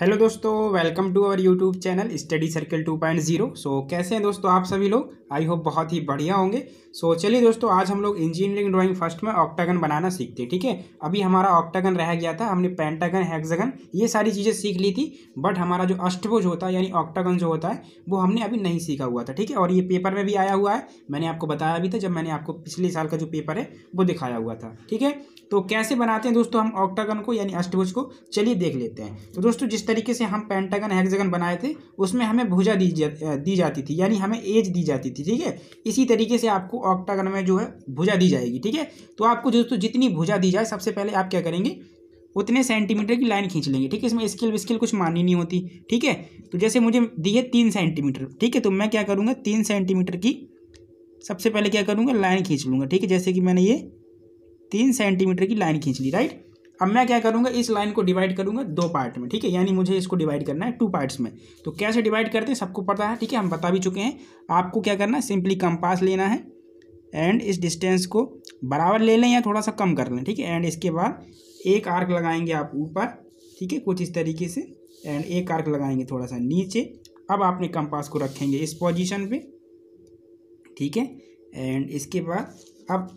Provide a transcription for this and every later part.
hello दोस्तों welcome to our YouTube channel study circle 2.0 so कैसे हैं दोस्तों आप सभी लोग आई होप बहुत ही बढ़िया होंगे सो so, चलिए दोस्तों आज हम लोग इंजीनियरिंग ड्राइंग फर्स्ट में ऑक्टागन बनाना सीखते हैं ठीक है अभी हमारा ऑक्टागन रह गया था हमने पेंटागन हेक्सागन ये सारी चीज़ें सीख ली थी बट हमारा जो अष्टभुज होता है यानी ऑक्टागन जो होता है वो हमने अभी नहीं सीखा हुआ था ठीक है और ये पेपर में भी आया हुआ है मैंने आपको बताया भी था जब मैंने आपको पिछले साल का जो पेपर है वो दिखाया हुआ था ठीक है तो कैसे बनाते हैं दोस्तों हम ऑक्टागन को यानी अष्टभुज को चलिए देख लेते हैं तो दोस्तों जिस तरीके से हम पेंटागन हेक्सागन बनाए थे उसमें हमें भुजा दी जा, दी जाती थी यानी हमें एज दी जाती थी ठीक है इसी तरीके से आपको ऑक्टागन में जो है भुजा दी जाएगी ठीक है तो आपको दोस्तों जितनी भुजा दी जाए सबसे पहले आप क्या करेंगे उतने सेंटीमीटर की लाइन खींच लेंगे ठीक है इसमें स्किल विस्किल कुछ माननी नहीं होती ठीक है तो जैसे मुझे दी है तीन सेंटीमीटर ठीक है तो मैं क्या करूँगा तीन सेंटीमीटर की सबसे पहले क्या करूँगा लाइन खींच लूँगा ठीक है जैसे कि मैंने ये तीन सेंटीमीटर की लाइन खींच ली राइट अब मैं क्या करूँगा इस लाइन को डिवाइड करूँगा दो पार्ट में ठीक है यानी मुझे इसको डिवाइड करना है टू पार्ट्स में तो कैसे डिवाइड करते हैं सबको पता है ठीक है हम बता भी चुके हैं आपको क्या करना है सिंपली कंपास लेना है एंड इस डिस्टेंस को बराबर ले लें या थोड़ा सा कम कर लें ठीक है एंड इसके बाद एक आर्क लगाएंगे आप ऊपर ठीक है कुछ इस तरीके से एंड एक आर्क लगाएंगे थोड़ा सा नीचे अब आपने कंपास को रखेंगे इस पोजीशन पे ठीक है एंड इसके बाद अब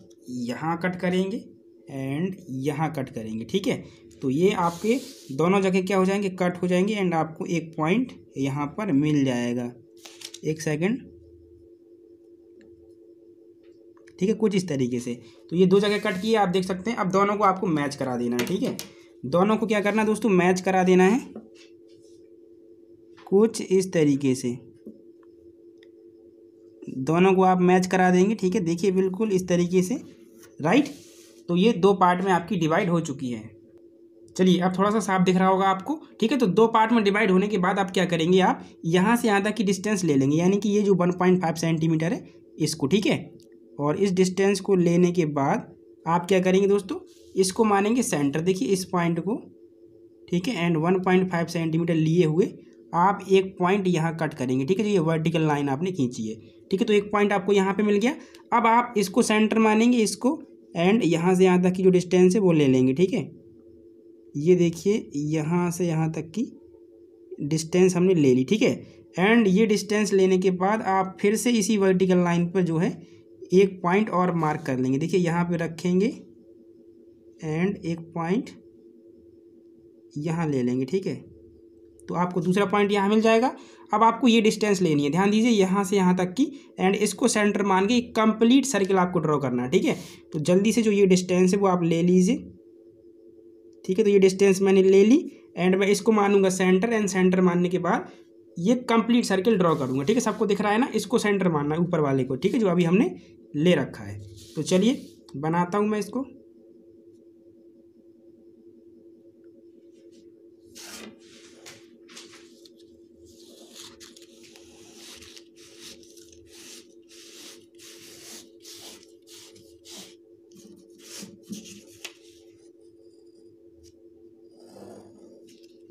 यहाँ कट करेंगे एंड यहाँ कट करेंगे ठीक है तो ये आपके दोनों जगह क्या हो जाएंगे कट हो जाएंगे एंड आपको एक पॉइंट यहाँ पर मिल जाएगा एक सेकेंड ठीक है कुछ इस तरीके से तो ये दो जगह कट किए आप देख सकते हैं अब दोनों को आपको मैच करा देना है ठीक है दोनों को क्या करना है दोस्तों मैच करा देना है कुछ इस तरीके से दोनों को आप मैच करा देंगे ठीक है देखिए बिल्कुल इस तरीके से राइट तो ये दो पार्ट में आपकी डिवाइड हो चुकी है चलिए अब थोड़ा सा साफ दिख रहा होगा आपको ठीक है तो दो पार्ट में डिवाइड होने के बाद आप क्या करेंगे आप यहाँ से यहाँ तक की डिस्टेंस ले लेंगे यानी कि ये जो 1.5 सेंटीमीटर है इसको ठीक है और इस डिस्टेंस को लेने के बाद आप क्या करेंगे दोस्तों इसको मानेंगे सेंटर देखिए इस पॉइंट को ठीक है एंड वन सेंटीमीटर लिए हुए आप एक पॉइंट यहाँ कट करेंगे ठीक है तो ये वर्टिकल लाइन आपने खींची है ठीक है तो एक पॉइंट आपको यहाँ पर मिल गया अब आप इसको सेंटर मानेंगे इसको एंड यहाँ से यहाँ तक की जो डिस्टेंस है वो ले लेंगे ठीक है ये देखिए यहाँ से यहाँ तक की डिस्टेंस हमने ले ली ठीक है एंड ये डिस्टेंस लेने के बाद आप फिर से इसी वर्टिकल लाइन पर जो है एक पॉइंट और मार्क कर लेंगे देखिए यहाँ पे रखेंगे एंड एक पॉइंट यहाँ ले लेंगे ठीक है तो आपको दूसरा पॉइंट यहाँ मिल जाएगा अब आपको ये डिस्टेंस लेनी है ध्यान दीजिए यहाँ से यहाँ तक की एंड इसको सेंटर मान के कंप्लीट सर्किल आपको ड्रॉ करना है ठीक है तो जल्दी से जो ये डिस्टेंस है वो आप ले लीजिए ठीक है तो ये डिस्टेंस मैंने ले ली एंड मैं इसको मानूंगा सेंटर एंड सेंटर मानने के बाद ये कंप्लीट सर्किल ड्रॉ करूंगा ठीक है सबको दिख रहा है ना इसको सेंटर मानना है ऊपर वाले को ठीक है जो अभी हमने ले रखा है तो चलिए बनाता हूँ मैं इसको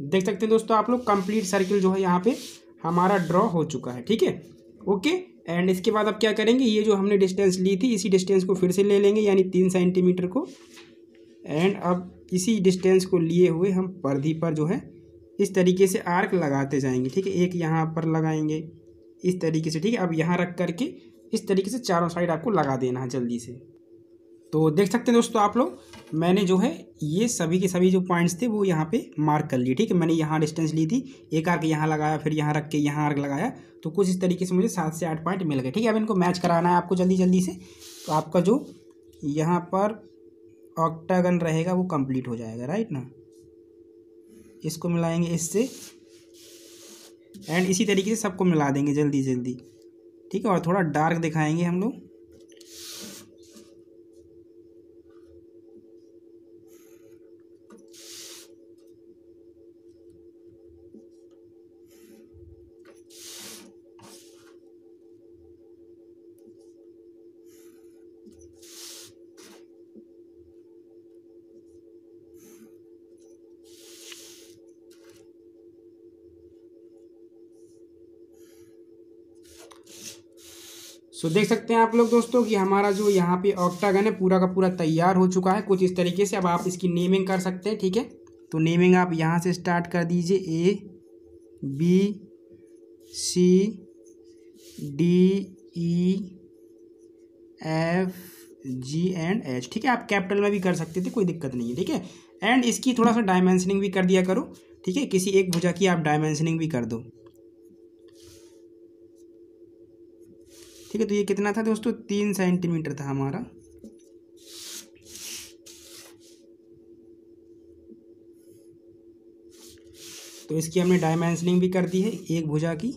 देख सकते हैं दोस्तों आप लोग कंप्लीट सर्किल जो है यहाँ पे हमारा ड्रॉ हो चुका है ठीक है ओके एंड इसके बाद आप क्या करेंगे ये जो हमने डिस्टेंस ली थी इसी डिस्टेंस को फिर से ले लेंगे यानी तीन सेंटीमीटर को एंड अब इसी डिस्टेंस को लिए हुए हम पर्दी पर जो है इस तरीके से आर्क लगाते जाएंगे ठीक है एक यहाँ पर लगाएंगे इस तरीके से ठीक है अब यहाँ रख करके इस तरीके से चारों साइड आपको लगा देना है जल्दी से तो देख सकते हैं दोस्तों आप लोग मैंने जो है ये सभी के सभी जो पॉइंट्स थे वो यहाँ पे मार्क कर लिए ठीक है मैंने यहाँ डिस्टेंस ली थी एक आर्क यहाँ लगाया फिर यहाँ रख के यहाँ आर्क लगाया तो कुछ इस तरीके से मुझे सात से आठ पॉइंट मिल गए ठीक है अब इनको मैच कराना है आपको जल्दी जल्दी से तो आपका जो यहाँ पर ऑक्टागन रहेगा वो कम्प्लीट हो जाएगा राइट ना इसको मिलाएंगे इससे एंड इसी तरीके से सबको मिला देंगे जल्दी जल्दी ठीक है और थोड़ा डार्क दिखाएंगे हम लोग सो देख सकते हैं आप लोग दोस्तों कि हमारा जो यहाँ पे ऑक्टागन है पूरा का पूरा तैयार हो चुका है कुछ इस तरीके से अब आप इसकी नेमिंग कर सकते हैं ठीक है तो नेमिंग आप यहाँ से स्टार्ट कर दीजिए A B C D E F G and H ठीक है आप कैपिटल में भी कर सकते थे कोई दिक्कत नहीं है ठीक है एंड इसकी थोड़ा सा डायमेंशनिंग भी कर दिया करो ठीक है किसी एक भुजा की आप डायमेंशनिंग भी कर दो ठीक है तो ये कितना था दोस्तों तीन सेंटीमीटर था हमारा तो इसकी हमने डायमेंशनिंग भी कर दी है एक भुजा की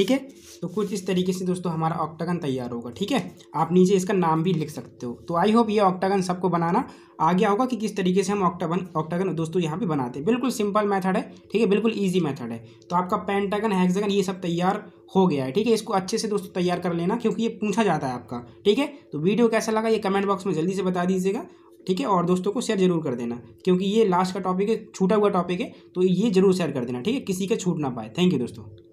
ठीक है तो कुछ इस तरीके से दोस्तों हमारा ऑक्टागन तैयार होगा ठीक है आप नीचे इसका नाम भी लिख सकते हो तो आई होप ये ऑक्टागन सबको बनाना आ गया होगा कि किस तरीके से हम ऑक्टागन ऑक्टागन दोस्तों यहाँ पे बनाते हैं बिल्कुल सिंपल मेथड है ठीक है बिल्कुल ईजी मेथड है तो आपका पेंटागन हेक्सागन ये सब तैयार हो गया है ठीक है इसको अच्छे से दोस्तों तैयार कर लेना क्योंकि ये पूछा जाता है आपका ठीक है तो वीडियो कैसा लगा ये कमेंट बॉक्स में जल्दी से बता दीजिएगा ठीक है और दोस्तों को शेयर जरूर कर देना क्योंकि ये लास्ट का टॉपिक है छूटा हुआ टॉपिक है तो ये जरूर शेयर कर देना ठीक है किसी का छूट ना पाए थैंक यू दोस्तों